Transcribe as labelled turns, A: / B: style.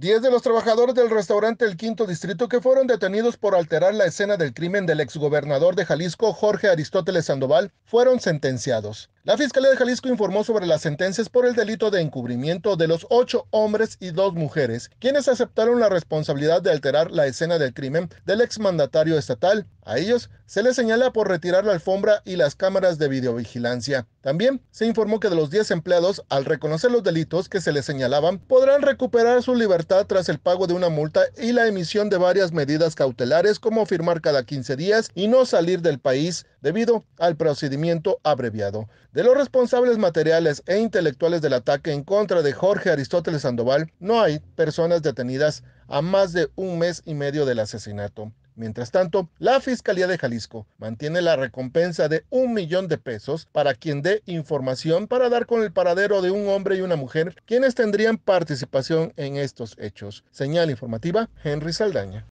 A: Diez de los trabajadores del restaurante El Quinto Distrito que fueron detenidos por alterar la escena del crimen del exgobernador de Jalisco, Jorge Aristóteles Sandoval, fueron sentenciados. La Fiscalía de Jalisco informó sobre las sentencias por el delito de encubrimiento de los ocho hombres y dos mujeres, quienes aceptaron la responsabilidad de alterar la escena del crimen del exmandatario estatal. A ellos se les señala por retirar la alfombra y las cámaras de videovigilancia. También se informó que de los 10 empleados, al reconocer los delitos que se les señalaban, podrán recuperar su libertad tras el pago de una multa y la emisión de varias medidas cautelares como firmar cada 15 días y no salir del país debido al procedimiento abreviado. De los responsables materiales e intelectuales del ataque en contra de Jorge Aristóteles Sandoval, no hay personas detenidas a más de un mes y medio del asesinato. Mientras tanto, la Fiscalía de Jalisco mantiene la recompensa de un millón de pesos para quien dé información para dar con el paradero de un hombre y una mujer quienes tendrían participación en estos hechos. Señal informativa, Henry Saldaña.